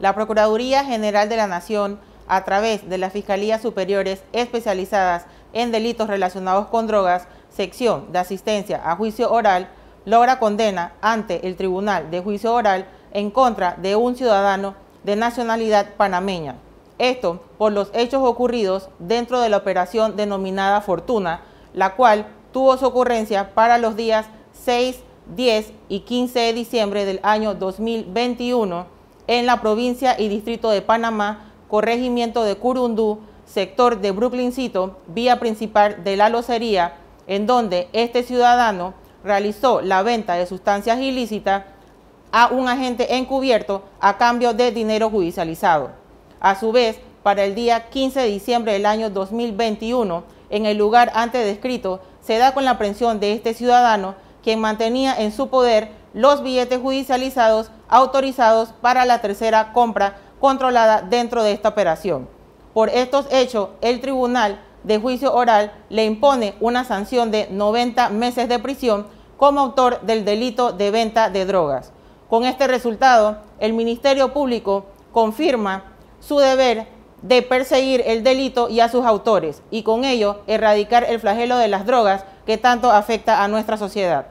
La Procuraduría General de la Nación, a través de las Fiscalías Superiores especializadas en delitos relacionados con drogas, sección de asistencia a juicio oral, logra condena ante el Tribunal de Juicio Oral en contra de un ciudadano de nacionalidad panameña. Esto por los hechos ocurridos dentro de la operación denominada Fortuna, la cual tuvo su ocurrencia para los días 6, 10 y 15 de diciembre del año 2021 en la provincia y distrito de Panamá, corregimiento de Curundú, sector de Brooklyncito, vía principal de la locería, en donde este ciudadano realizó la venta de sustancias ilícitas a un agente encubierto a cambio de dinero judicializado. A su vez, para el día 15 de diciembre del año 2021, en el lugar antes descrito, se da con la aprehensión de este ciudadano, quien mantenía en su poder los billetes judicializados autorizados para la tercera compra controlada dentro de esta operación. Por estos hechos, el Tribunal de Juicio Oral le impone una sanción de 90 meses de prisión como autor del delito de venta de drogas. Con este resultado, el Ministerio Público confirma su deber de perseguir el delito y a sus autores y con ello erradicar el flagelo de las drogas que tanto afecta a nuestra sociedad.